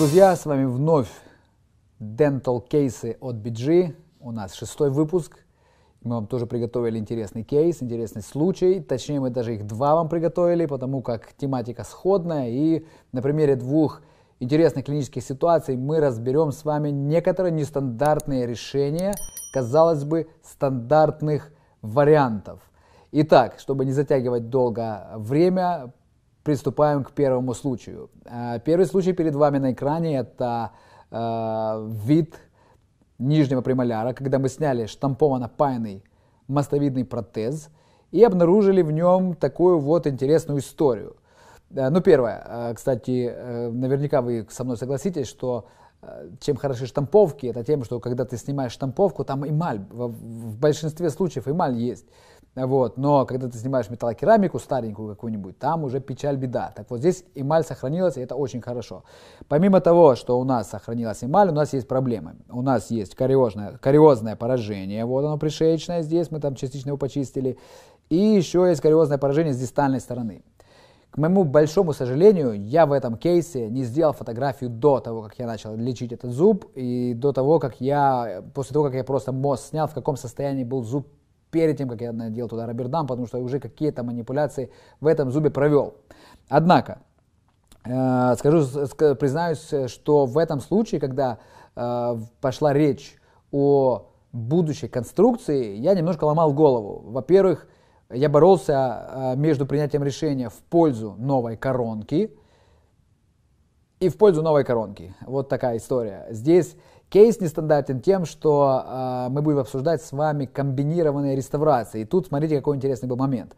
друзья, с вами вновь Dental Cases от BG. У нас шестой выпуск. Мы вам тоже приготовили интересный кейс, интересный случай. Точнее, мы даже их два вам приготовили, потому как тематика сходная. И на примере двух интересных клинических ситуаций мы разберем с вами некоторые нестандартные решения, казалось бы, стандартных вариантов. Итак, чтобы не затягивать долго время, приступаем к первому случаю. Э, первый случай перед вами на экране – это э, вид нижнего премоляра, когда мы сняли штампованно паянный мостовидный протез и обнаружили в нем такую вот интересную историю. Э, ну, первое, кстати, наверняка вы со мной согласитесь, что чем хороши штамповки, это тем, что когда ты снимаешь штамповку, там эмаль, в большинстве случаев эмаль есть. Вот. Но когда ты снимаешь металлокерамику старенькую какую-нибудь, там уже печаль беда. Так вот здесь эмаль сохранилась, и это очень хорошо. Помимо того, что у нас сохранилась эмаль, у нас есть проблемы. У нас есть кариозное, кариозное поражение, вот оно пришеечное здесь, мы там частично его почистили. И еще есть кариозное поражение с дистальной стороны. К моему большому сожалению, я в этом кейсе не сделал фотографию до того, как я начал лечить этот зуб, и до того, как я, после того, как я просто мост снял, в каком состоянии был зуб перед тем, как я надел туда Робердам, потому что уже какие-то манипуляции в этом зубе провел. Однако, э, скажу, признаюсь, что в этом случае, когда э, пошла речь о будущей конструкции, я немножко ломал голову. Во-первых, я боролся э, между принятием решения в пользу новой коронки и в пользу новой коронки. Вот такая история. Здесь Кейс нестандартен тем, что э, мы будем обсуждать с вами комбинированные реставрации. И тут смотрите, какой интересный был момент.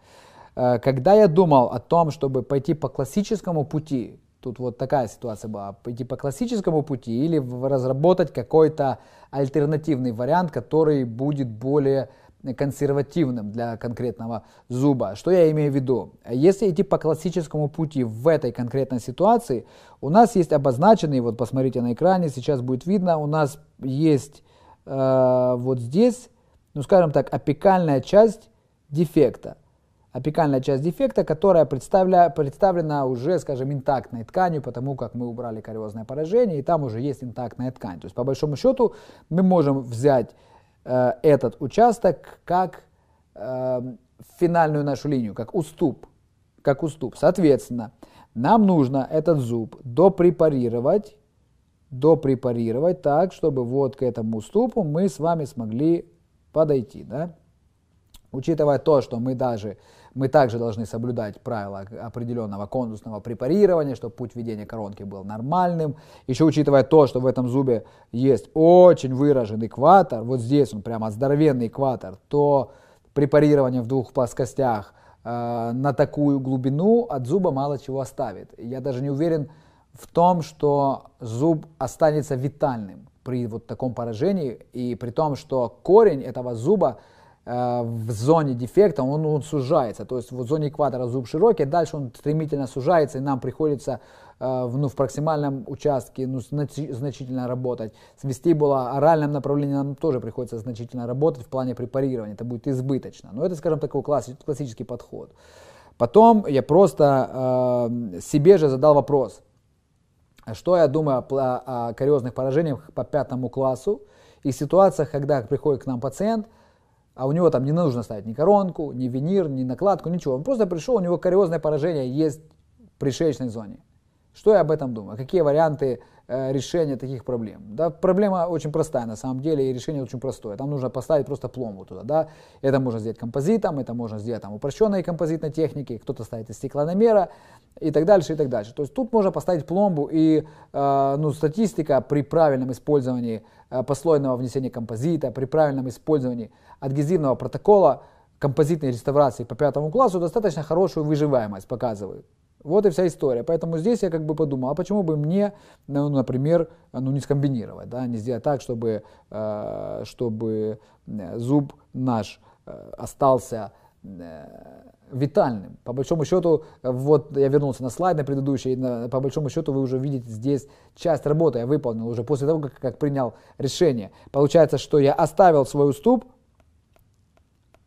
Э, когда я думал о том, чтобы пойти по классическому пути, тут вот такая ситуация была, пойти по классическому пути или разработать какой-то альтернативный вариант, который будет более консервативным для конкретного зуба. Что я имею в виду? Если идти по классическому пути в этой конкретной ситуации, у нас есть обозначенный, вот посмотрите на экране, сейчас будет видно, у нас есть э, вот здесь, ну скажем так, апикальная часть дефекта. Апикальная часть дефекта, которая представля, представлена уже, скажем, интактной тканью, потому как мы убрали кариозное поражение, и там уже есть интактная ткань. То есть, по большому счету, мы можем взять Э, этот участок как э, финальную нашу линию, как уступ. Как уступ. Соответственно, нам нужно этот зуб допрепарировать, допрепарировать так, чтобы вот к этому уступу мы с вами смогли подойти, да? Учитывая то, что мы даже мы также должны соблюдать правила определенного конусного препарирования, чтобы путь ведения коронки был нормальным. Еще учитывая то, что в этом зубе есть очень выраженный экватор, вот здесь он прямо здоровенный экватор, то препарирование в двух плоскостях э, на такую глубину от зуба мало чего оставит. Я даже не уверен в том, что зуб останется витальным при вот таком поражении, и при том, что корень этого зуба Э, в зоне дефекта он, он сужается. То есть в зоне экватора зуб широкий, дальше он стремительно сужается, и нам приходится э, в, ну, в проксимальном участке ну, значительно работать. С вестибула оральным направлением нам тоже приходится значительно работать в плане препарирования. Это будет избыточно. Но это, скажем, такой класс, классический подход. Потом я просто э, себе же задал вопрос, что я думаю о, о, о кариозных поражениях по пятому классу и ситуациях, когда приходит к нам пациент – а у него там не нужно ставить ни коронку, ни винир, ни накладку, ничего. Он просто пришел, у него кариозное поражение есть в пришечной зоне. Что я об этом думаю? Какие варианты э, решения таких проблем? Да, проблема очень простая на самом деле, и решение очень простое. Там нужно поставить просто пломбу туда. Да? Это можно сделать композитом, это можно сделать там, упрощенной композитной техникой, кто-то ставит из стеклономера и так дальше, и так дальше. То есть тут можно поставить пломбу, и э, ну, статистика при правильном использовании э, послойного внесения композита, при правильном использовании адгезивного протокола композитной реставрации по пятому классу достаточно хорошую выживаемость показывает. Вот и вся история. Поэтому здесь я как бы подумал, а почему бы мне, ну, например, ну, не скомбинировать, да, не сделать так, чтобы, э, чтобы э, зуб наш э, остался витальным. По большому счету, вот я вернулся на слайд на предыдущий, на, по большому счету вы уже видите здесь часть работы я выполнил уже после того, как, как принял решение. Получается, что я оставил свой уступ,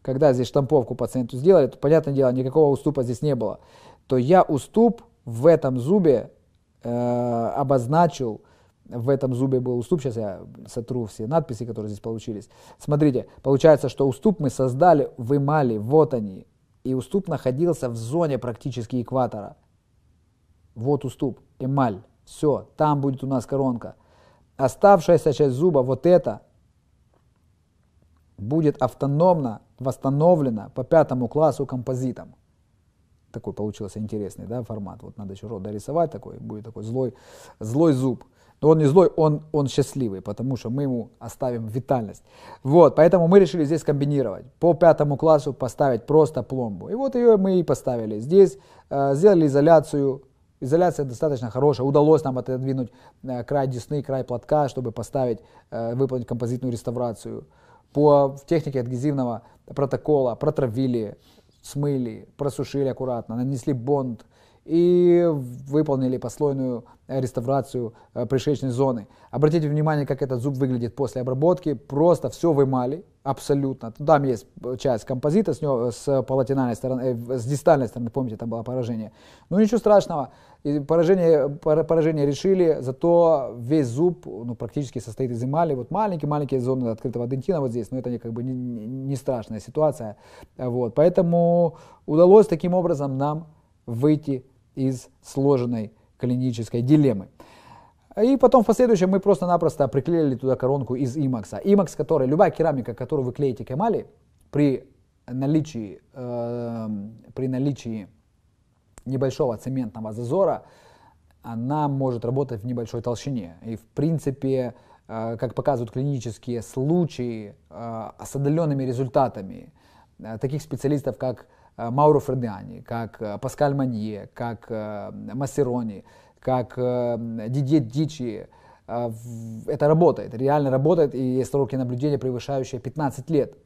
когда здесь штамповку пациенту сделали, то, понятное дело, никакого уступа здесь не было то я уступ в этом зубе э, обозначил, в этом зубе был уступ, сейчас я сотру все надписи, которые здесь получились. Смотрите, получается, что уступ мы создали в эмали, вот они, и уступ находился в зоне практически экватора. Вот уступ, эмаль, все, там будет у нас коронка. Оставшаяся часть зуба, вот это, будет автономно восстановлена по пятому классу композитом такой получился интересный да, формат. Вот надо еще рот дорисовать такой, будет такой злой, злой зуб. Но он не злой, он, он счастливый, потому что мы ему оставим витальность. Вот, поэтому мы решили здесь комбинировать. По пятому классу поставить просто пломбу. И вот ее мы и поставили. Здесь э, сделали изоляцию. Изоляция достаточно хорошая. Удалось нам отодвинуть э, край десны, край платка, чтобы поставить, э, выполнить композитную реставрацию. По технике адгезивного протокола протравили смыли, просушили аккуратно, нанесли бонд и выполнили послойную э, реставрацию э, пришечной зоны. Обратите внимание, как этот зуб выглядит после обработки. Просто все вымали, абсолютно. Там есть э, часть композита с, него, с полотенальной стороны, э, с дистальной стороны, помните, там было поражение. Ну ничего страшного, и поражение, поражение решили, зато весь зуб ну, практически состоит из эмали. Вот маленькие-маленькие зоны открытого дентина вот здесь, но это не, как бы не, не страшная ситуация. Вот, поэтому удалось таким образом нам выйти из сложенной клинической дилеммы. И потом в последующем мы просто-напросто приклеили туда коронку из имакса. Имакс, который, любая керамика, которую вы клеите к эмали, при наличии, э, при наличии небольшого цементного зазора, она может работать в небольшой толщине. И в принципе, э, как показывают клинические случаи, э, с отдаленными результатами, э, таких специалистов, как Э, Мауро Фредиани, как э, Паскаль Манье, как э, Массерони, как Дидье Дичи. Это работает, реально работает, и есть сроки наблюдения, превышающие 15 лет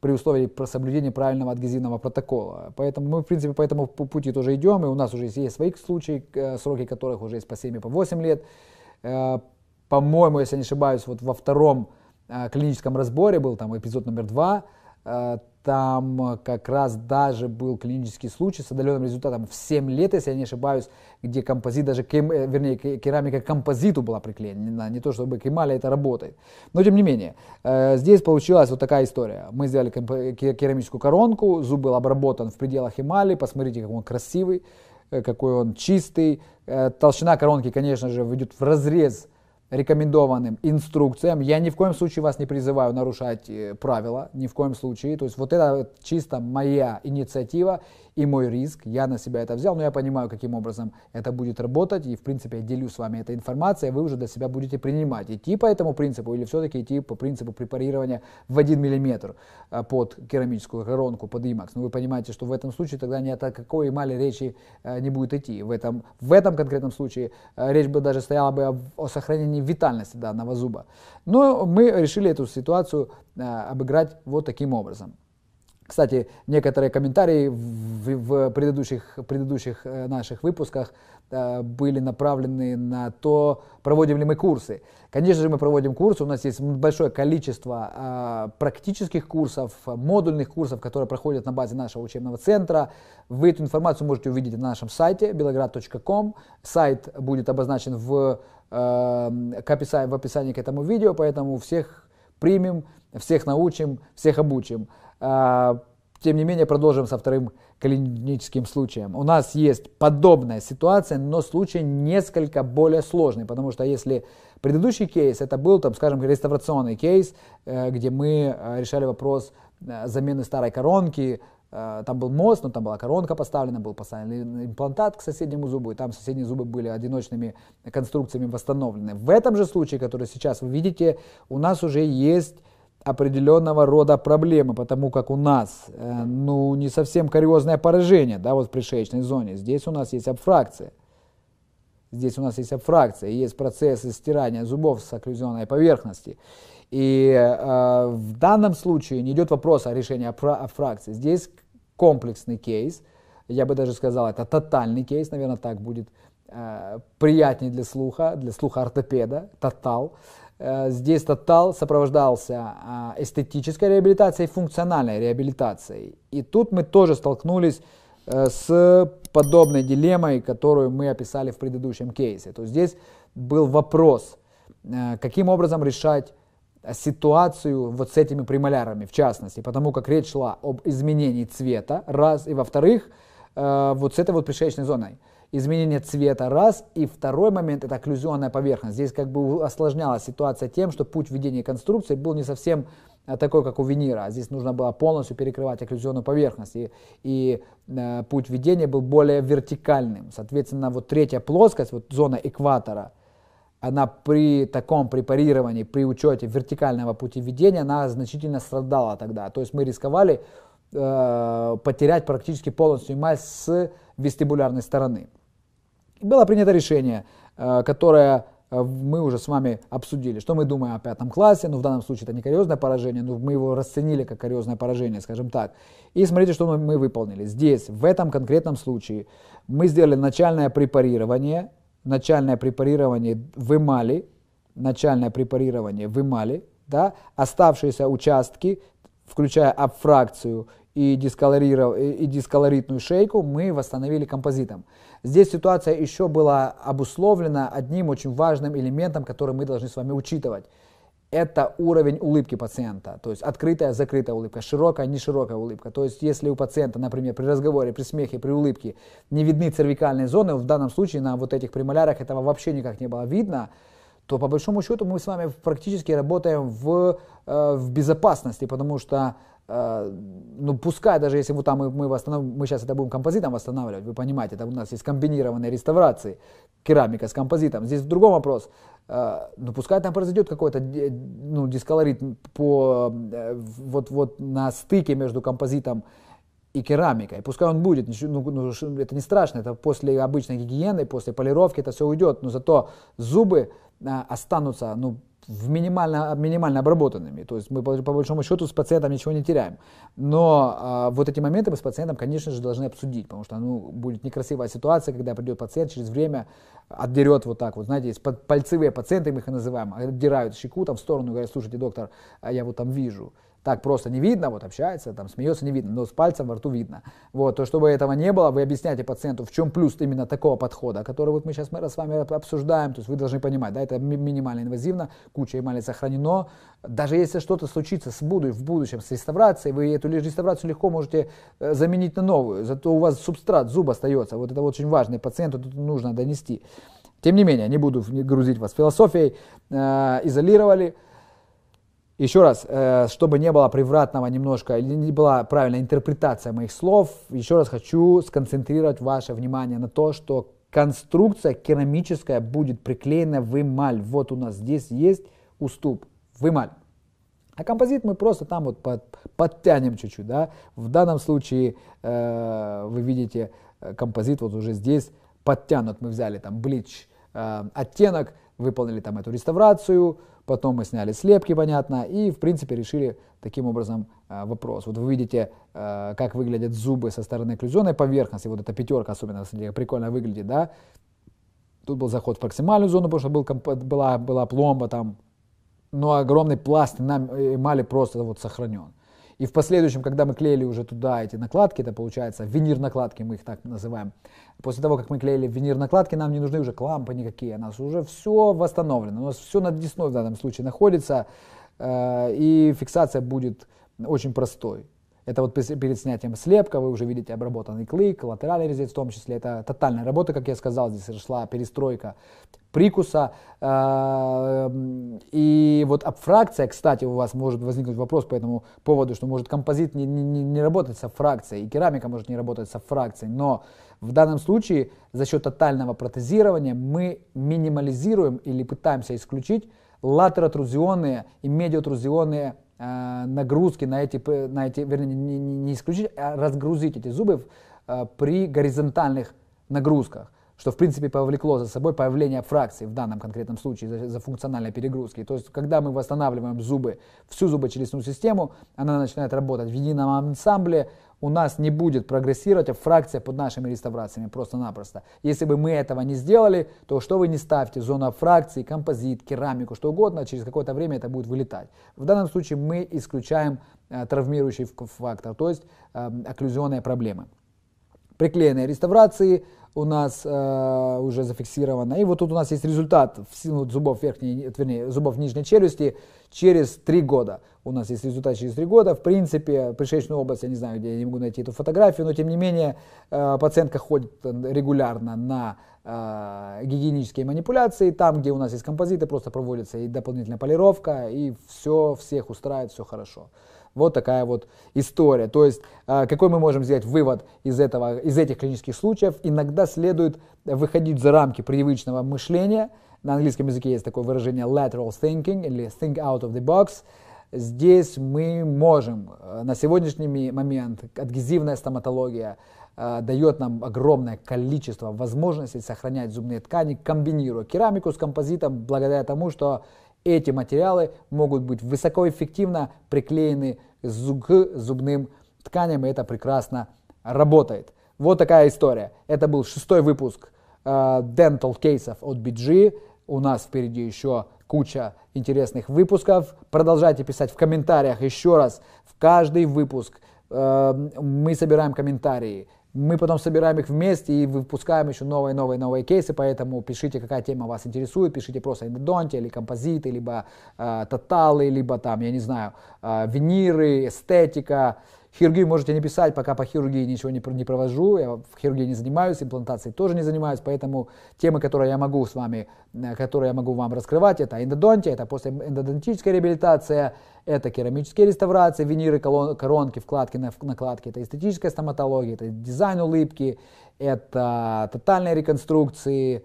при условии соблюдения правильного адгезивного протокола. Поэтому мы, в принципе, по этому пути тоже идем, и у нас уже есть свои случаи, сроки которых уже есть по 7 и по 8 лет. По-моему, если я не ошибаюсь, вот во втором клиническом разборе был там эпизод номер 2, Э, там э, как раз даже был клинический случай с отдаленным результатом в 7 лет, если я не ошибаюсь, где композит, даже кем, э, вернее, керамика композиту была приклеена, не то чтобы к эмали это работает. Но тем не менее, здесь получилась вот такая история. Мы сделали керамическую коронку, зуб был обработан в пределах эмали, посмотрите, как он красивый, какой он чистый. Толщина коронки, конечно же, ведет в разрез рекомендованным инструкциям. Я ни в коем случае вас не призываю нарушать э, правила, ни в коем случае. То есть вот это чисто моя инициатива, и мой риск. Я на себя это взял, но я понимаю, каким образом это будет работать, и в принципе я делю с вами этой информацией, а вы уже для себя будете принимать, идти по этому принципу или все-таки идти по принципу препарирования в 1 мм а, под керамическую коронку, под имакс. Но ну, вы понимаете, что в этом случае тогда ни о какой эмали речи а, не будет идти. В этом, в этом конкретном случае речь бы даже стояла бы о, о сохранении витальности данного зуба. Но мы решили эту ситуацию обыграть вот таким образом. Кстати, некоторые комментарии в, в предыдущих, предыдущих э, наших выпусках э, были направлены на то, проводим ли мы курсы. Конечно же, мы проводим курсы, у нас есть большое количество э, практических курсов, модульных курсов, которые проходят на базе нашего учебного центра. Вы эту информацию можете увидеть на нашем сайте белоград.ком. Сайт будет обозначен в, к описанию, в описании к этому видео, поэтому всех примем, всех научим, всех обучим. А, тем не менее, продолжим со вторым клиническим случаем. У нас есть подобная ситуация, но случай несколько более сложный, потому что если предыдущий кейс, это был, там, скажем, реставрационный кейс, э, где мы э, решали вопрос э, замены старой коронки, там был мост, но там была коронка поставлена, был поставлен имплантат к соседнему зубу, и там соседние зубы были одиночными конструкциями восстановлены. В этом же случае, который сейчас вы видите, у нас уже есть определенного рода проблемы, потому как у нас, э, ну, не совсем кариозное поражение, да, вот в пришеечной зоне. Здесь у нас есть абфракция, Здесь у нас есть абфракция, есть процессы стирания зубов с окклюзионной поверхности. И э, в данном случае не идет вопрос о решении абфракции. Здесь комплексный кейс, я бы даже сказал, это тотальный кейс, наверное, так будет э, приятнее для слуха, для слуха ортопеда, тотал. Total Э, здесь тотал сопровождался а, эстетической реабилитацией и функциональной реабилитацией. И тут мы тоже столкнулись э, с подобной дилеммой, которую мы описали в предыдущем кейсе. То есть здесь был вопрос, э, каким образом решать ситуацию вот с этими премолярами, в частности, потому как речь шла об изменении цвета, раз, и во-вторых, вот с этой вот пришеечной зоной изменение цвета, раз. И второй момент – это окклюзионная поверхность. Здесь как бы осложнялась ситуация тем, что путь введения конструкции был не совсем а, такой, как у Венера. Здесь нужно было полностью перекрывать окклюзионную поверхность. И, и э, путь введения был более вертикальным. Соответственно, вот третья плоскость, вот зона экватора, она при таком препарировании, при учете вертикального пути введения, она значительно страдала тогда. То есть мы рисковали э, потерять практически полностью эмаль с вестибулярной стороны было принято решение, э, которое э, мы уже с вами обсудили, что мы думаем о пятом классе, ну в данном случае это не кариозное поражение, но мы его расценили как кариозное поражение, скажем так. И смотрите, что мы выполнили. Здесь, в этом конкретном случае, мы сделали начальное препарирование, начальное препарирование вымали, начальное препарирование вымали, да, оставшиеся участки, включая абфракцию и, дисколориров... и дисколоритную шейку мы восстановили композитом. Здесь ситуация еще была обусловлена одним очень важным элементом, который мы должны с вами учитывать. Это уровень улыбки пациента, то есть открытая, закрытая улыбка, широкая, не широкая улыбка. То есть если у пациента, например, при разговоре, при смехе, при улыбке не видны цервикальные зоны, в данном случае на вот этих премолярах этого вообще никак не было видно, то по большому счету мы с вами практически работаем в, э, в безопасности, потому что Э, ну, пускай даже если вот там мы, мы восстанов... мы сейчас это будем композитом восстанавливать, вы понимаете, там у нас есть комбинированные реставрации, керамика с композитом. Здесь другой вопрос. Э, ну, пускай там произойдет какой-то ну, дисколорит по, э, вот, вот на стыке между композитом и керамикой. Пускай он будет, ну, ну, это не страшно, это после обычной гигиены, после полировки это все уйдет, но зато зубы останутся, ну, в минимально, минимально обработанными. То есть мы по, по большому счету с пациентом ничего не теряем. Но а, вот эти моменты мы с пациентом, конечно же, должны обсудить, потому что ну, будет некрасивая ситуация, когда придет пациент, через время отдерет вот так вот, знаете, есть пальцевые пациенты, мы их называем, отдирают щеку там в сторону, говорят, слушайте, доктор, а я вот там вижу так просто не видно, вот общается, там смеется, не видно, но с пальцем во рту видно. Вот, то чтобы этого не было, вы объясняете пациенту, в чем плюс именно такого подхода, который вот мы сейчас мы с вами обсуждаем, то есть вы должны понимать, да, это минимально инвазивно, куча эмали сохранено, даже если что-то случится с буду, в будущем с реставрацией, вы эту реставрацию легко можете э, заменить на новую, зато у вас субстрат, зуб остается, вот это очень важно, и пациенту тут нужно донести. Тем не менее, не буду грузить вас философией, э, изолировали, изолировали, еще раз, э, чтобы не было превратного немножко, или не была правильная интерпретация моих слов, еще раз хочу сконцентрировать ваше внимание на то, что конструкция керамическая будет приклеена в эмаль. Вот у нас здесь есть уступ в эмаль. А композит мы просто там вот под, подтянем чуть-чуть, да. В данном случае э, вы видите э, композит вот уже здесь подтянут. Мы взяли там блич э, оттенок выполнили там эту реставрацию, потом мы сняли слепки, понятно, и, в принципе, решили таким образом э, вопрос. Вот вы видите, э, как выглядят зубы со стороны окклюзионной поверхности, вот эта пятерка особенно, на прикольно выглядит, да. Тут был заход в проксимальную зону, потому что был, была, была пломба там, но огромный пласт на эмали просто вот сохранен. И в последующем, когда мы клеили уже туда эти накладки, это получается винир накладки, мы их так называем. После того, как мы клеили винир накладки, нам не нужны уже клампы никакие, у нас уже все восстановлено, у нас все над десной в данном случае находится, э, и фиксация будет очень простой. Это вот перед снятием слепка, вы уже видите обработанный клык, латеральный резец в том числе. Это тотальная работа, как я сказал, здесь шла перестройка прикуса. А, эм, и вот абфракция, кстати, у вас может возникнуть вопрос по этому поводу, что может композит не, не, не работать с абфракцией, и керамика может не работать с абфракцией, но в данном случае за счет тотального протезирования мы минимализируем или пытаемся исключить латеротрузионные и медиотрузионные Э, нагрузки на эти, на эти вернее, не, не исключить, а разгрузить эти зубы э, при горизонтальных нагрузках, что в принципе повлекло за собой появление фракций в данном конкретном случае за, за функциональной перегрузки. То есть, когда мы восстанавливаем зубы, всю зубочелюстную систему, она начинает работать в едином ансамбле, у нас не будет прогрессировать а фракция под нашими реставрациями просто-напросто. Если бы мы этого не сделали, то что вы не ставьте, зона фракции, композит, керамику, что угодно, а через какое-то время это будет вылетать. В данном случае мы исключаем э, травмирующий фактор, то есть э, окклюзионные проблемы. Приклеенные реставрации, у нас э, уже зафиксировано. И вот тут у нас есть результат зубов верхней, вернее, зубов нижней челюсти через три года. У нас есть результат через три года. В принципе, пришечную область, я не знаю, где я не могу найти эту фотографию, но тем не менее э, пациентка ходит регулярно на э, гигиенические манипуляции. Там, где у нас есть композиты, просто проводится и дополнительная полировка, и все всех устраивает, все хорошо. Вот такая вот история. То есть, э, какой мы можем сделать вывод из, этого, из этих клинических случаев? Иногда следует выходить за рамки привычного мышления. На английском языке есть такое выражение lateral thinking или think out of the box. Здесь мы можем, э, на сегодняшний момент адгезивная стоматология э, дает нам огромное количество возможностей сохранять зубные ткани, комбинируя керамику с композитом, благодаря тому, что эти материалы могут быть высокоэффективно приклеены к зубным тканям, и это прекрасно работает. Вот такая история. Это был шестой выпуск э, Dental cases от BG. У нас впереди еще куча интересных выпусков. Продолжайте писать в комментариях еще раз. В каждый выпуск э, мы собираем комментарии мы потом собираем их вместе и выпускаем еще новые, новые, новые кейсы, поэтому пишите, какая тема вас интересует, пишите просто эндодонтия или композиты, либо э, тоталы, либо там, я не знаю, э, виниры, эстетика, Хирургию можете не писать, пока по хирургии ничего не, не провожу, я в хирургии не занимаюсь, имплантацией тоже не занимаюсь, поэтому темы, которые я могу с вами, э, которые я могу вам раскрывать, это эндодонтия, это после эндодонтическая реабилитация, это керамические реставрации, виниры, колон, коронки, вкладки, накладки, это эстетическая стоматология, это дизайн улыбки, это тотальные реконструкции,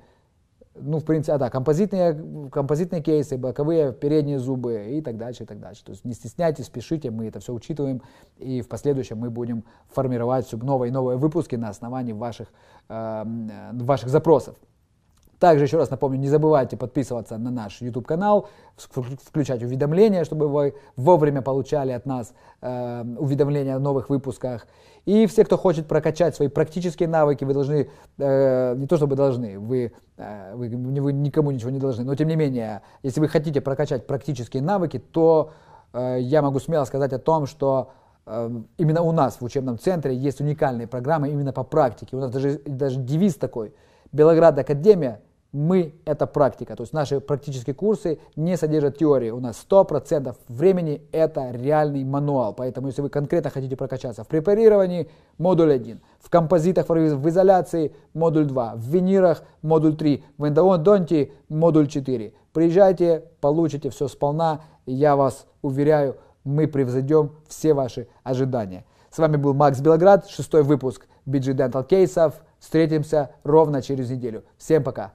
ну, в принципе, а да, композитные, композитные кейсы, боковые, передние зубы и так дальше, и так дальше. То есть не стесняйтесь, пишите, мы это все учитываем, и в последующем мы будем формировать все новые и новые выпуски на основании ваших, эм, э, ваших запросов. Также еще раз напомню, не забывайте подписываться на наш YouTube-канал, включать уведомления, чтобы вы вовремя получали от нас э, уведомления о новых выпусках. И все, кто хочет прокачать свои практические навыки, вы должны, э, не то чтобы должны, вы, э, вы, вы никому ничего не должны, но тем не менее, если вы хотите прокачать практические навыки, то э, я могу смело сказать о том, что эм, именно у нас в учебном центре есть уникальные программы именно по практике. У нас даже, даже девиз такой – Белоград Академия мы – это практика. То есть наши практические курсы не содержат теории. У нас 100% времени – это реальный мануал. Поэтому, если вы конкретно хотите прокачаться в препарировании – модуль 1, в композитах в изоляции – модуль 2, в винирах – модуль 3, в эндодонтии – модуль 4. Приезжайте, получите все сполна. я вас уверяю, мы превзойдем все ваши ожидания. С вами был Макс Белоград, шестой выпуск BG Dental Кейсов. Встретимся ровно через неделю. Всем пока!